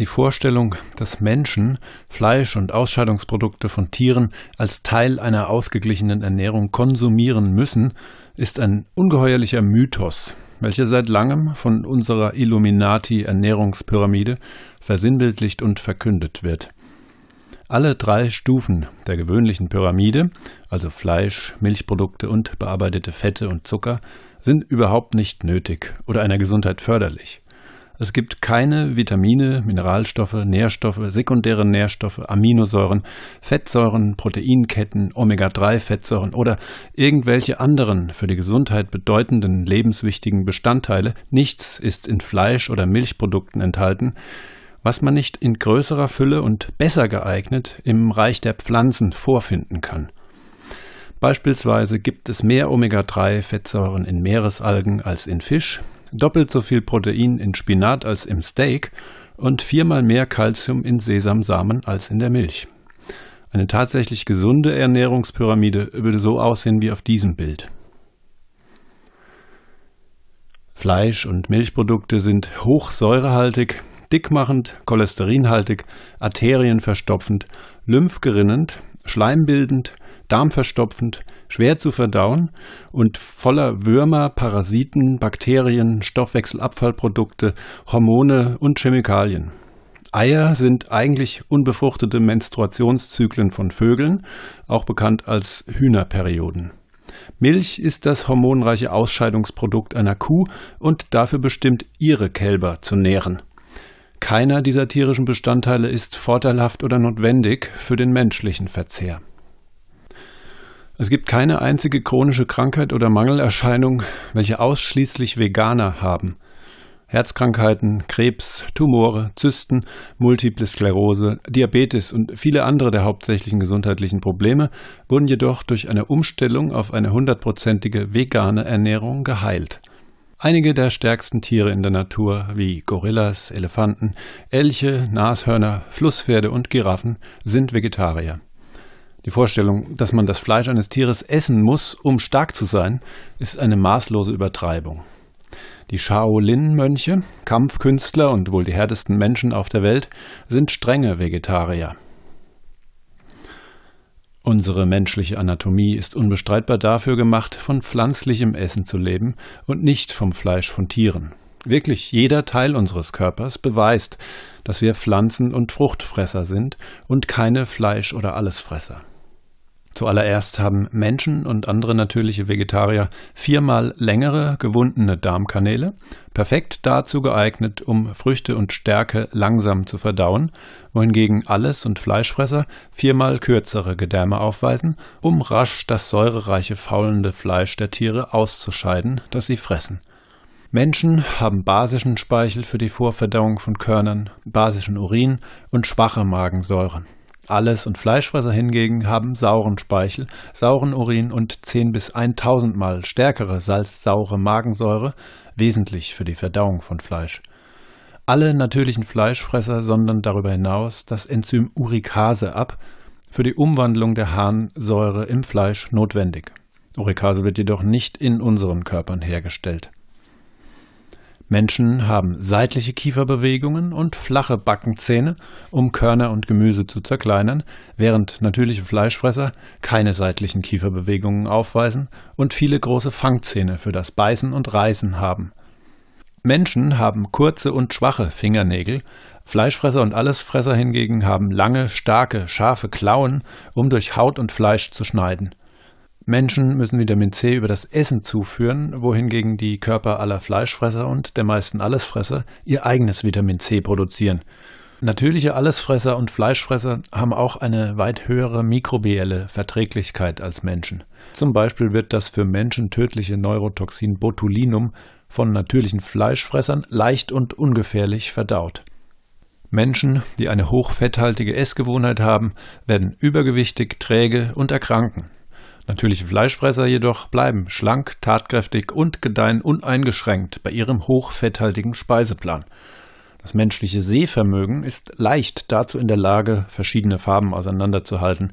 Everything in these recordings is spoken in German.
die Vorstellung, dass Menschen Fleisch und Ausscheidungsprodukte von Tieren als Teil einer ausgeglichenen Ernährung konsumieren müssen, ist ein ungeheuerlicher Mythos, welcher seit langem von unserer Illuminati Ernährungspyramide versinnbildlicht und verkündet wird. Alle drei Stufen der gewöhnlichen Pyramide, also Fleisch, Milchprodukte und bearbeitete Fette und Zucker, sind überhaupt nicht nötig oder einer Gesundheit förderlich. Es gibt keine Vitamine, Mineralstoffe, Nährstoffe, sekundäre Nährstoffe, Aminosäuren, Fettsäuren, Proteinketten, Omega-3-Fettsäuren oder irgendwelche anderen für die Gesundheit bedeutenden lebenswichtigen Bestandteile. Nichts ist in Fleisch oder Milchprodukten enthalten, was man nicht in größerer Fülle und besser geeignet im Reich der Pflanzen vorfinden kann. Beispielsweise gibt es mehr Omega-3-Fettsäuren in Meeresalgen als in Fisch, doppelt so viel Protein in Spinat als im Steak und viermal mehr Kalzium in Sesamsamen als in der Milch. Eine tatsächlich gesunde Ernährungspyramide würde so aussehen wie auf diesem Bild. Fleisch und Milchprodukte sind hochsäurehaltig, dickmachend, cholesterinhaltig, arterienverstopfend, lymphgerinnend, schleimbildend, darmverstopfend, schwer zu verdauen und voller Würmer, Parasiten, Bakterien, Stoffwechselabfallprodukte, Hormone und Chemikalien. Eier sind eigentlich unbefruchtete Menstruationszyklen von Vögeln, auch bekannt als Hühnerperioden. Milch ist das hormonreiche Ausscheidungsprodukt einer Kuh und dafür bestimmt, ihre Kälber zu nähren. Keiner dieser tierischen Bestandteile ist vorteilhaft oder notwendig für den menschlichen Verzehr. Es gibt keine einzige chronische Krankheit oder Mangelerscheinung, welche ausschließlich Veganer haben. Herzkrankheiten, Krebs, Tumore, Zysten, multiple Sklerose, Diabetes und viele andere der hauptsächlichen gesundheitlichen Probleme wurden jedoch durch eine Umstellung auf eine hundertprozentige vegane Ernährung geheilt. Einige der stärksten Tiere in der Natur, wie Gorillas, Elefanten, Elche, Nashörner, Flusspferde und Giraffen, sind Vegetarier. Die Vorstellung, dass man das Fleisch eines Tieres essen muss, um stark zu sein, ist eine maßlose Übertreibung. Die Shaolin-Mönche, Kampfkünstler und wohl die härtesten Menschen auf der Welt, sind strenge Vegetarier. Unsere menschliche Anatomie ist unbestreitbar dafür gemacht, von pflanzlichem Essen zu leben und nicht vom Fleisch von Tieren. Wirklich jeder Teil unseres Körpers beweist, dass wir Pflanzen- und Fruchtfresser sind und keine Fleisch- oder Allesfresser. Zuallererst haben Menschen und andere natürliche Vegetarier viermal längere gewundene Darmkanäle, perfekt dazu geeignet, um Früchte und Stärke langsam zu verdauen, wohingegen Alles- und Fleischfresser viermal kürzere Gedärme aufweisen, um rasch das säurereiche faulende Fleisch der Tiere auszuscheiden, das sie fressen. Menschen haben basischen Speichel für die Vorverdauung von Körnern, basischen Urin und schwache Magensäuren alles und Fleischfresser hingegen haben sauren Speichel, sauren Urin und 10 bis 1000 Mal stärkere salzsaure Magensäure, wesentlich für die Verdauung von Fleisch. Alle natürlichen Fleischfresser sondern darüber hinaus das Enzym Uricase ab, für die Umwandlung der Harnsäure im Fleisch notwendig. Uricase wird jedoch nicht in unseren Körpern hergestellt. Menschen haben seitliche Kieferbewegungen und flache Backenzähne, um Körner und Gemüse zu zerkleinern, während natürliche Fleischfresser keine seitlichen Kieferbewegungen aufweisen und viele große Fangzähne für das Beißen und Reißen haben. Menschen haben kurze und schwache Fingernägel, Fleischfresser und Allesfresser hingegen haben lange, starke, scharfe Klauen, um durch Haut und Fleisch zu schneiden. Menschen müssen Vitamin C über das Essen zuführen, wohingegen die Körper aller Fleischfresser und der meisten Allesfresser ihr eigenes Vitamin C produzieren. Natürliche Allesfresser und Fleischfresser haben auch eine weit höhere mikrobielle Verträglichkeit als Menschen. Zum Beispiel wird das für Menschen tödliche Neurotoxin Botulinum von natürlichen Fleischfressern leicht und ungefährlich verdaut. Menschen, die eine hochfetthaltige Essgewohnheit haben, werden übergewichtig, träge und erkranken. Natürliche Fleischfresser jedoch bleiben schlank, tatkräftig und gedeihen uneingeschränkt bei ihrem hochfetthaltigen Speiseplan. Das menschliche Sehvermögen ist leicht dazu in der Lage, verschiedene Farben auseinanderzuhalten,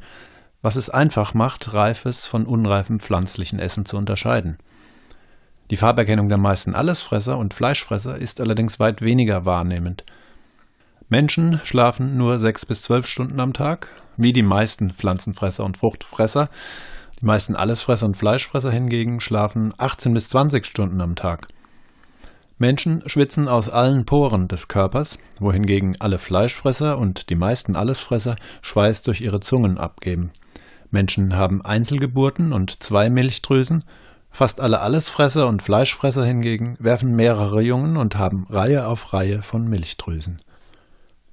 was es einfach macht, reifes von unreifem pflanzlichen Essen zu unterscheiden. Die Farberkennung der meisten Allesfresser und Fleischfresser ist allerdings weit weniger wahrnehmend. Menschen schlafen nur sechs bis zwölf Stunden am Tag, wie die meisten Pflanzenfresser und Fruchtfresser, die meisten Allesfresser und Fleischfresser hingegen schlafen 18 bis 20 Stunden am Tag. Menschen schwitzen aus allen Poren des Körpers, wohingegen alle Fleischfresser und die meisten Allesfresser Schweiß durch ihre Zungen abgeben. Menschen haben Einzelgeburten und zwei Milchdrüsen, fast alle Allesfresser und Fleischfresser hingegen werfen mehrere Jungen und haben Reihe auf Reihe von Milchdrüsen.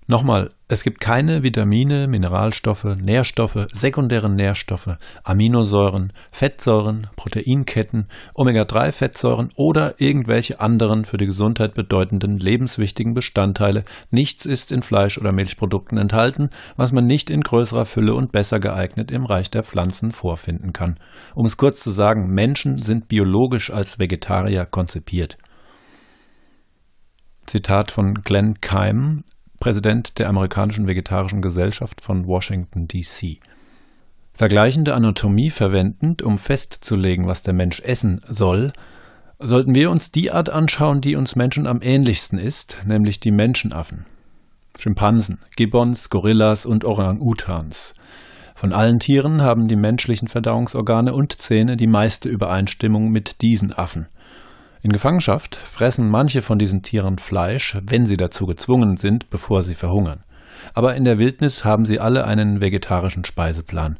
Nochmal, es gibt keine Vitamine, Mineralstoffe, Nährstoffe, sekundären Nährstoffe, Aminosäuren, Fettsäuren, Proteinketten, Omega-3-Fettsäuren oder irgendwelche anderen für die Gesundheit bedeutenden lebenswichtigen Bestandteile. Nichts ist in Fleisch- oder Milchprodukten enthalten, was man nicht in größerer Fülle und besser geeignet im Reich der Pflanzen vorfinden kann. Um es kurz zu sagen, Menschen sind biologisch als Vegetarier konzipiert. Zitat von Glenn Keim, Präsident der Amerikanischen Vegetarischen Gesellschaft von Washington, D.C. Vergleichende Anatomie verwendend, um festzulegen, was der Mensch essen soll, sollten wir uns die Art anschauen, die uns Menschen am ähnlichsten ist, nämlich die Menschenaffen. Schimpansen, Gibbons, Gorillas und Orang-Utans. Von allen Tieren haben die menschlichen Verdauungsorgane und Zähne die meiste Übereinstimmung mit diesen Affen. In Gefangenschaft fressen manche von diesen Tieren Fleisch, wenn sie dazu gezwungen sind, bevor sie verhungern. Aber in der Wildnis haben sie alle einen vegetarischen Speiseplan.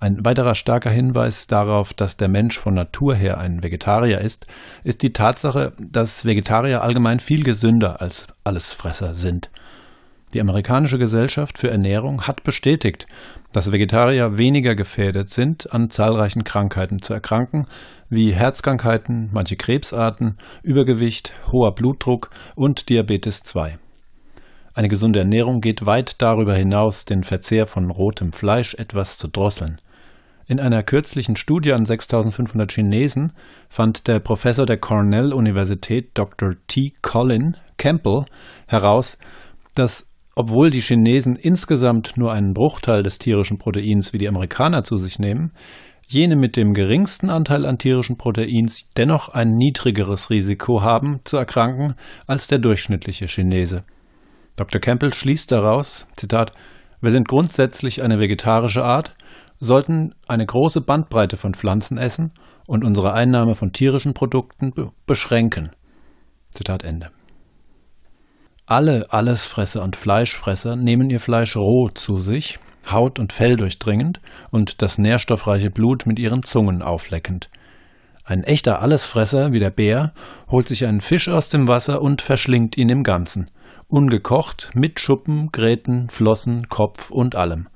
Ein weiterer starker Hinweis darauf, dass der Mensch von Natur her ein Vegetarier ist, ist die Tatsache, dass Vegetarier allgemein viel gesünder als Allesfresser sind. Die amerikanische Gesellschaft für Ernährung hat bestätigt, dass Vegetarier weniger gefährdet sind, an zahlreichen Krankheiten zu erkranken, wie Herzkrankheiten, manche Krebsarten, Übergewicht, hoher Blutdruck und Diabetes 2. Eine gesunde Ernährung geht weit darüber hinaus, den Verzehr von rotem Fleisch etwas zu drosseln. In einer kürzlichen Studie an 6500 Chinesen fand der Professor der Cornell-Universität Dr. T. Colin Campbell heraus, dass obwohl die Chinesen insgesamt nur einen Bruchteil des tierischen Proteins wie die Amerikaner zu sich nehmen, jene mit dem geringsten Anteil an tierischen Proteins dennoch ein niedrigeres Risiko haben, zu erkranken, als der durchschnittliche Chinese. Dr. Campbell schließt daraus, Zitat, wir sind grundsätzlich eine vegetarische Art, sollten eine große Bandbreite von Pflanzen essen und unsere Einnahme von tierischen Produkten beschränken. Zitat Ende. Alle Allesfresser und Fleischfresser nehmen ihr Fleisch roh zu sich, Haut und Fell durchdringend und das nährstoffreiche Blut mit ihren Zungen aufleckend. Ein echter Allesfresser wie der Bär holt sich einen Fisch aus dem Wasser und verschlingt ihn im Ganzen, ungekocht, mit Schuppen, Gräten, Flossen, Kopf und allem.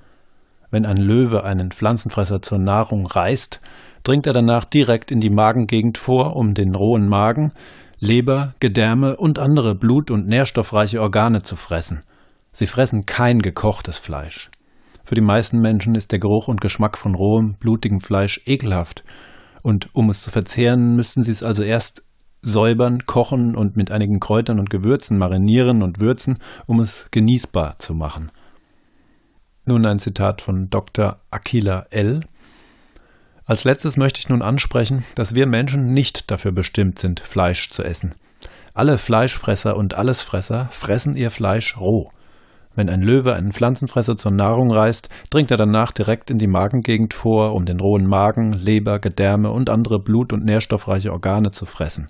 Wenn ein Löwe einen Pflanzenfresser zur Nahrung reißt, dringt er danach direkt in die Magengegend vor, um den rohen Magen, Leber, Gedärme und andere blut- und nährstoffreiche Organe zu fressen. Sie fressen kein gekochtes Fleisch. Für die meisten Menschen ist der Geruch und Geschmack von rohem, blutigem Fleisch ekelhaft. Und um es zu verzehren, müssten sie es also erst säubern, kochen und mit einigen Kräutern und Gewürzen marinieren und würzen, um es genießbar zu machen. Nun ein Zitat von Dr. Akila L., als letztes möchte ich nun ansprechen, dass wir Menschen nicht dafür bestimmt sind, Fleisch zu essen. Alle Fleischfresser und Allesfresser fressen ihr Fleisch roh. Wenn ein Löwe einen Pflanzenfresser zur Nahrung reißt, dringt er danach direkt in die Magengegend vor, um den rohen Magen, Leber, Gedärme und andere blut- und nährstoffreiche Organe zu fressen.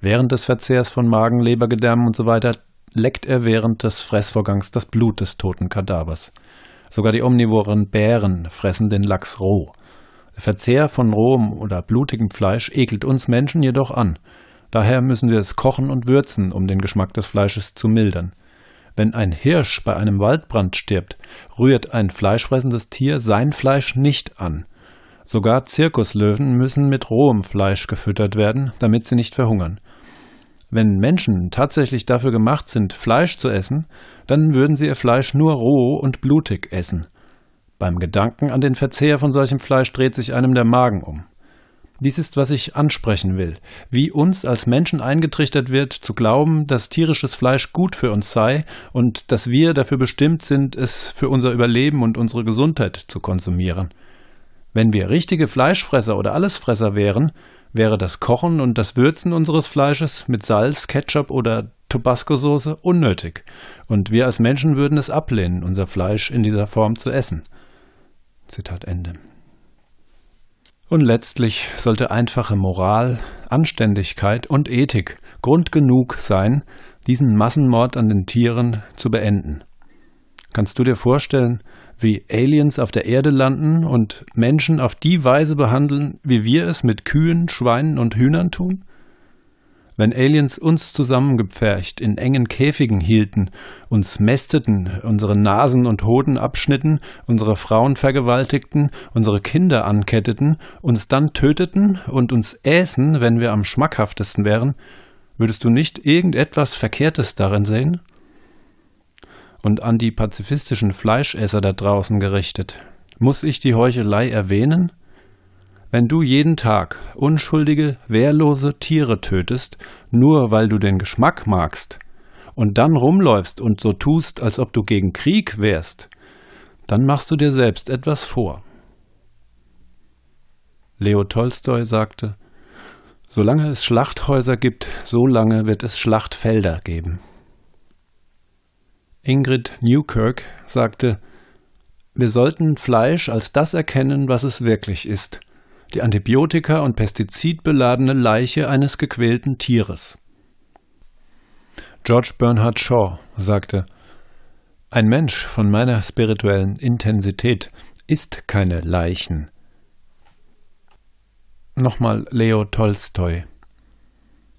Während des Verzehrs von Magen, Leber, Gedärme usw. So leckt er während des Fressvorgangs das Blut des toten Kadavers. Sogar die omnivoren Bären fressen den Lachs roh. Der Verzehr von rohem oder blutigem Fleisch ekelt uns Menschen jedoch an. Daher müssen wir es kochen und würzen, um den Geschmack des Fleisches zu mildern. Wenn ein Hirsch bei einem Waldbrand stirbt, rührt ein fleischfressendes Tier sein Fleisch nicht an. Sogar Zirkuslöwen müssen mit rohem Fleisch gefüttert werden, damit sie nicht verhungern. Wenn Menschen tatsächlich dafür gemacht sind, Fleisch zu essen, dann würden sie ihr Fleisch nur roh und blutig essen. Beim Gedanken an den Verzehr von solchem Fleisch dreht sich einem der Magen um. Dies ist, was ich ansprechen will, wie uns als Menschen eingetrichtert wird, zu glauben, dass tierisches Fleisch gut für uns sei und dass wir dafür bestimmt sind, es für unser Überleben und unsere Gesundheit zu konsumieren. Wenn wir richtige Fleischfresser oder Allesfresser wären, wäre das Kochen und das Würzen unseres Fleisches mit Salz, Ketchup oder tobasco soße unnötig, und wir als Menschen würden es ablehnen, unser Fleisch in dieser Form zu essen. Zitat Ende. Und letztlich sollte einfache Moral, Anständigkeit und Ethik Grund genug sein, diesen Massenmord an den Tieren zu beenden. Kannst du dir vorstellen, wie Aliens auf der Erde landen und Menschen auf die Weise behandeln, wie wir es mit Kühen, Schweinen und Hühnern tun? Wenn Aliens uns zusammengepfercht in engen Käfigen hielten, uns mästeten, unsere Nasen und Hoden abschnitten, unsere Frauen vergewaltigten, unsere Kinder anketteten, uns dann töteten und uns äßen, wenn wir am schmackhaftesten wären, würdest du nicht irgendetwas Verkehrtes darin sehen? Und an die pazifistischen Fleischesser da draußen gerichtet. Muss ich die Heuchelei erwähnen? Wenn du jeden Tag unschuldige, wehrlose Tiere tötest, nur weil du den Geschmack magst, und dann rumläufst und so tust, als ob du gegen Krieg wärst, dann machst du dir selbst etwas vor. Leo Tolstoi sagte, Solange es Schlachthäuser gibt, so lange wird es Schlachtfelder geben. Ingrid Newkirk sagte, wir sollten Fleisch als das erkennen, was es wirklich ist – die antibiotika- und pestizidbeladene Leiche eines gequälten Tieres. George Bernard Shaw sagte, ein Mensch von meiner spirituellen Intensität ist keine Leichen. Nochmal Leo Tolstoi.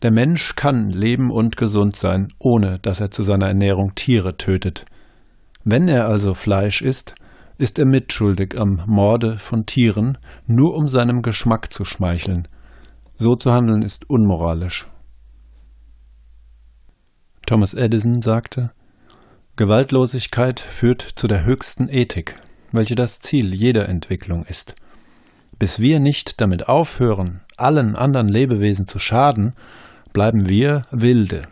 Der Mensch kann leben und gesund sein, ohne dass er zu seiner Ernährung Tiere tötet. Wenn er also Fleisch isst, ist er mitschuldig am Morde von Tieren, nur um seinem Geschmack zu schmeicheln. So zu handeln ist unmoralisch. Thomas Edison sagte, Gewaltlosigkeit führt zu der höchsten Ethik, welche das Ziel jeder Entwicklung ist. Bis wir nicht damit aufhören, allen anderen Lebewesen zu schaden, bleiben wir wilde,